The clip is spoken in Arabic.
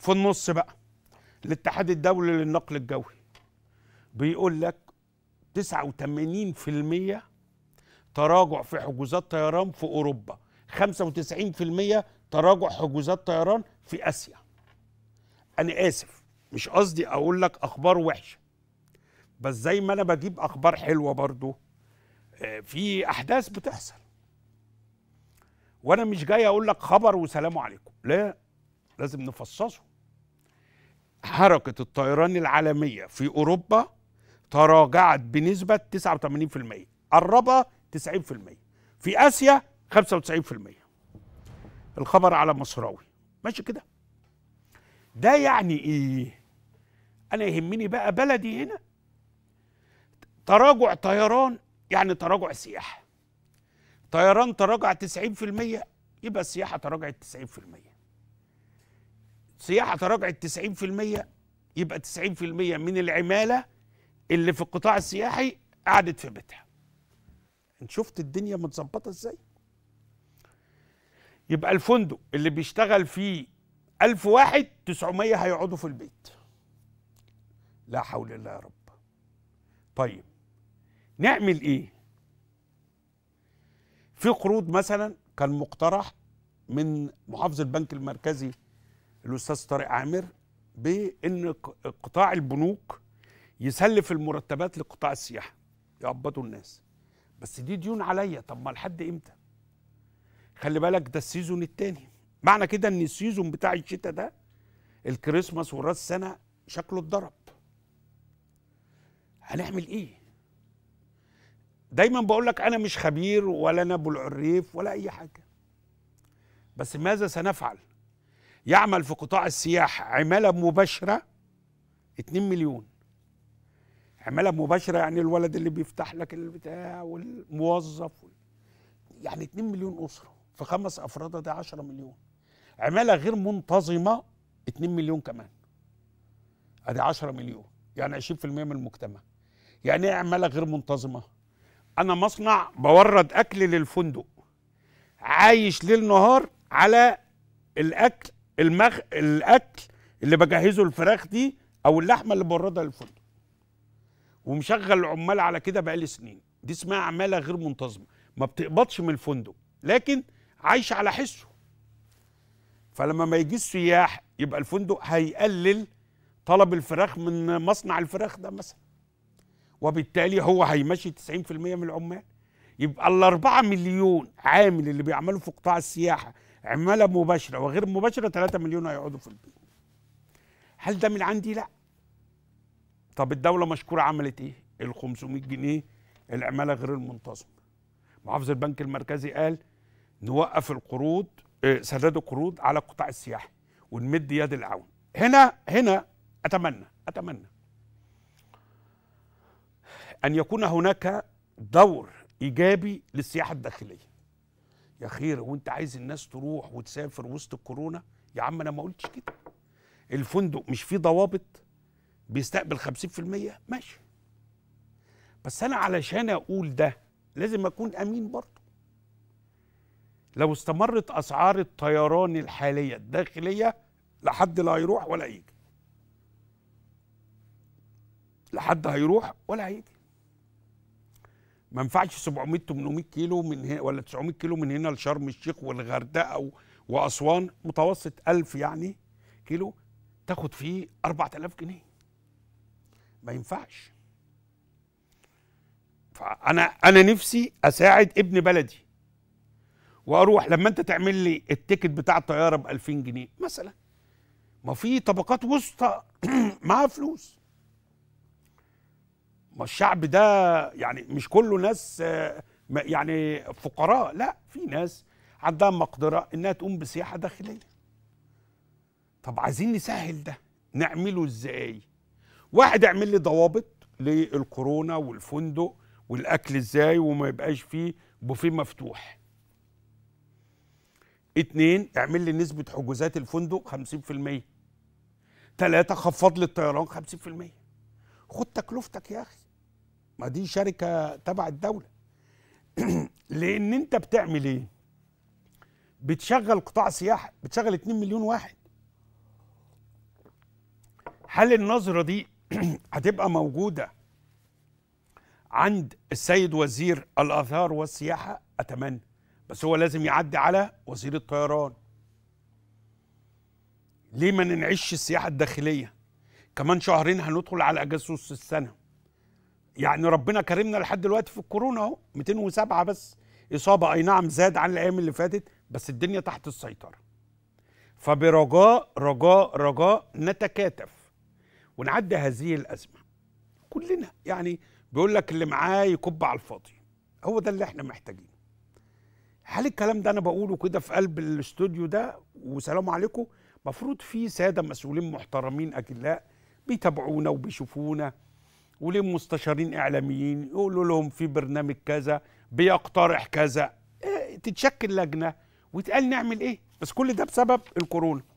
في النص بقى الاتحاد الدولي للنقل الجوي بيقول لك 89% تراجع في حجوزات طيران في اوروبا 95% تراجع حجوزات طيران في اسيا انا اسف مش قصدي اقول لك اخبار وحشه بس زي ما انا بجيب اخبار حلوه برضو آه، في احداث بتحصل وانا مش جاي اقول لك خبر وسلام عليكم لا لازم نفصصه حركة الطيران العالمية في أوروبا تراجعت بنسبة 89% قربها 90% في آسيا 95% الخبر على مصراوي ماشي كده ده يعني إيه أنا يهمني بقى بلدي هنا تراجع طيران يعني تراجع سياحة طيران تراجع 90% يبقى السياحة تراجعت 90% سياحه تراجعت 90% يبقى 90% من العماله اللي في القطاع السياحي قعدت في بيتها انت شفت الدنيا متظبطه ازاي يبقى الفندق اللي بيشتغل فيه ألف واحد 900 هيقعدوا في البيت لا حول الله يا رب طيب نعمل ايه في قروض مثلا كان مقترح من محافظ البنك المركزي الاستاذ طارق عامر بان قطاع البنوك يسلف المرتبات لقطاع السياحه يقبضوا الناس بس دي ديون عليا طب ما لحد امتى خلي بالك ده السيزون التاني معنى كده ان السيزون بتاع الشتاء ده الكريسماس وراس السنه شكله اتضرب هنعمل ايه دايما بقول لك انا مش خبير ولا انا ابو العريف ولا اي حاجه بس ماذا سنفعل يعمل في قطاع السياحة عمالة مباشرة 2 مليون عمالة مباشرة يعني الولد اللي بيفتح لك البتاع والموظف يعني 2 مليون أسرة في خمس أفراد ده 10 مليون عمالة غير منتظمة 2 مليون كمان ادي 10 مليون يعني 20% من المجتمع يعني ايه عماله غير منتظمه انا مصنع بورد اكل للفندق عايش ليل نهار على الاكل المخ... الاكل اللي بجهزه الفراخ دي او اللحمه اللي بوردها للفندق ومشغل العمال على كده بقالي سنين دي اسمها عماله غير منتظمه ما بتقبضش من الفندق لكن عايش على حسه فلما ما يجي السياح يبقى الفندق هيقلل طلب الفراخ من مصنع الفراخ ده مثلا وبالتالي هو هيمشي 90% من العمال يبقى الأربعة مليون عامل اللي بيعملوا في قطاع السياحة عماله مباشره وغير مباشره 3 مليون هيقعدوا في البيت هل ده من عندي لا طب الدوله مشكوره عملت ايه ال 500 جنيه العماله غير المنتظمه محافظ البنك المركزي قال نوقف القروض آه، سداد القروض على القطاع السياحي ونمد يد العون هنا هنا اتمنى اتمنى ان يكون هناك دور ايجابي للسياحه الداخليه يا خير وانت عايز الناس تروح وتسافر وسط الكورونا يا عم انا ما قلتش كده الفندق مش فيه ضوابط بيستقبل 50% ماشي بس انا علشان اقول ده لازم اكون امين برضه لو استمرت اسعار الطيران الحاليه الداخليه لحد لا هيروح ولا هيجي لحد هيروح ولا هيجي ما ينفعش 700 800 كيلو من هنا ولا 900 كيلو من هنا لشرم الشيخ والغردقه واسوان متوسط 1000 يعني كيلو تاخد فيه 4000 جنيه ما ينفعش فانا انا نفسي اساعد ابن بلدي واروح لما انت تعمل لي التيكت بتاع الطياره ب 2000 جنيه مثلا ما في طبقات وسطى معاها فلوس ما الشعب ده يعني مش كله ناس آه، يعني فقراء لا في ناس عندها مقدرة إنها تقوم بسياحة داخلية طب عايزين نسهل ده نعمله إزاي واحد اعمل لي ضوابط للكورونا والفندق والأكل إزاي وما يبقاش فيه بوفيه مفتوح اتنين اعمل لي نسبة حجوزات الفندق خمسين في المية تلاتة خفض لي الطيران خمسين في المية خد تكلفتك يا أخي ما دي شركه تبع الدوله لان انت بتعمل ايه بتشغل قطاع سياحه بتشغل 2 مليون واحد هل النظره دي هتبقى موجوده عند السيد وزير الاثار والسياحه اتمنى بس هو لازم يعدي على وزير الطيران ليه ما ننعش السياحه الداخليه كمان شهرين هندخل على اجازه السنه يعني ربنا كرمنا لحد دلوقتي في الكورونا اهو 207 بس اصابه اي نعم زاد عن الايام اللي فاتت بس الدنيا تحت السيطره فبرجاء رجاء رجاء نتكاتف ونعدي هذه الازمه كلنا يعني بيقول لك اللي معاه يكب على الفاضي هو ده اللي احنا محتاجينه هل الكلام ده انا بقوله كده في قلب الاستوديو ده وسلام عليكم مفروض في ساده مسؤولين محترمين اجلاء بيتابعونا وبيشوفونا وليه مستشارين اعلاميين يقولوا لهم في برنامج كذا بيقترح كذا إيه، تتشكل لجنه ويتقال نعمل ايه بس كل ده بسبب الكورونا